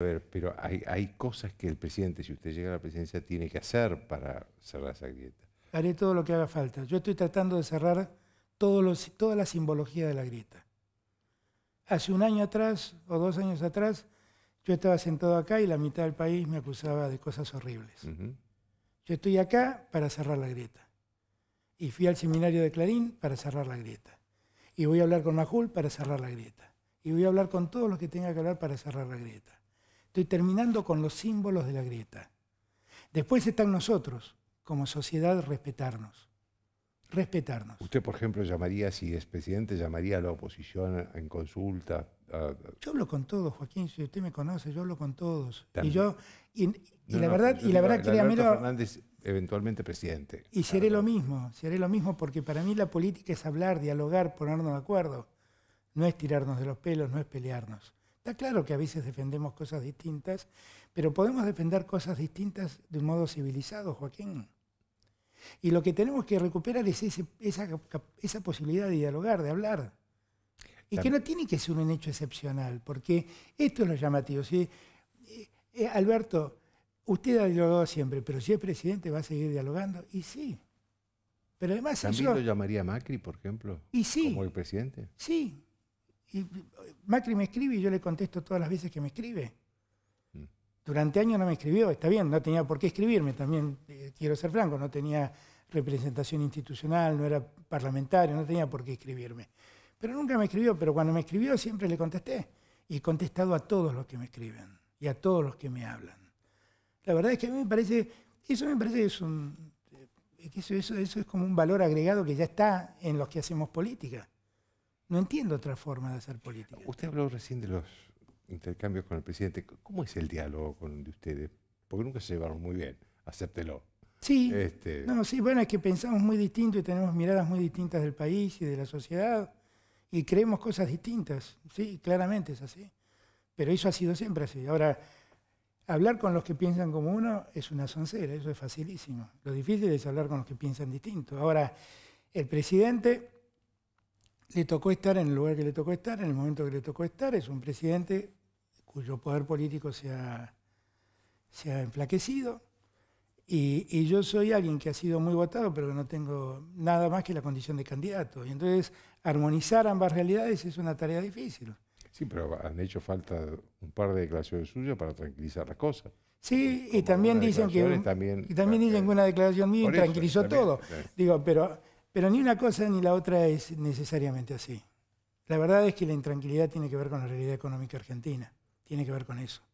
A ver, pero hay, cosas que el presidente, si usted llega a la presidencia, tiene que hacer para cerrar esa grieta. Haré todo lo que haga falta. Yo estoy tratando de cerrar toda la simbología de la grieta. Hace un año atrás o dos años atrás, yo estaba sentado acá y la mitad del país me acusaba de cosas horribles. Yo estoy acá para cerrar la grieta. Y fui al seminario de Clarín para cerrar la grieta. Y voy a hablar con Majul para cerrar la grieta. Y voy a hablar con todos los que tenga que hablar para cerrar la grieta. Estoy terminando con los símbolos de la grieta. Después están nosotros, como sociedad, respetarnos. Respetarnos. ¿Usted, por ejemplo, llamaría, si es presidente, llamaría a la oposición en consulta? Yo hablo con todos, Joaquín, si usted me conoce, yo hablo con todos. Y yo, y, la verdad, y la verdad, Fernández, eventualmente presidente. Y seré lo mismo, seré lo mismo, porque para mí la política es hablar, dialogar, ponernos de acuerdo. No es tirarnos de los pelos, no es pelearnos. Está claro que a veces defendemos cosas distintas, pero podemos defender cosas distintas de un modo civilizado, Joaquín. Y lo que tenemos que recuperar es esa, posibilidad de dialogar, de hablar. Y que no tiene que ser un hecho excepcional, porque esto es lo llamativo. Eh, eh, Alberto, usted ha dialogado siempre, pero si es presidente va a seguir dialogando, y sí. Pero además... ¿También lo llamaría Macri, por ejemplo? Y sí. Como el presidente. Sí, y Macri me escribe y yo le contesto todas las veces que me escribe. Mm. Durante años no me escribió, está bien, no tenía por qué escribirme también, eh, quiero ser franco, no tenía representación institucional, no era parlamentario, no tenía por qué escribirme. Pero nunca me escribió, pero cuando me escribió siempre le contesté. Y he contestado a todos los que me escriben y a todos los que me hablan. La verdad es que a mí me parece, eso me parece que es un, eh, eso, eso es como un valor agregado que ya está en los que hacemos política. No entiendo otra forma de hacer política. Usted habló recién de los intercambios con el presidente. ¿Cómo es el diálogo con de ustedes? Porque nunca se llevaron muy bien, acéptelo. Sí, este, no, sí, bueno, es que pensamos muy distinto y tenemos miradas muy distintas del país y de la sociedad y creemos cosas distintas, sí, claramente es así. Pero eso ha sido siempre así. Ahora, hablar con los que piensan como uno es una soncera, eso es facilísimo. Lo difícil es hablar con los que piensan distinto. Ahora, el presidente le tocó estar en el lugar que le tocó estar, en el momento que le tocó estar. Es un presidente cuyo poder político se ha, se ha enflaquecido. Y, yo soy alguien que ha sido muy votado, pero que no tengo nada más que la condición de candidato. Y entonces armonizar ambas realidades es una tarea difícil. Sí, pero han hecho falta un par de declaraciones suyas para tranquilizar las cosas. Sí, y también dicen, que, también, dicen que una declaración mía tranquilizó todo. Digo, pero pero ni una cosa ni la otra es necesariamente así. La verdad es que la intranquilidad tiene que ver con la realidad económica argentina, tiene que ver con eso.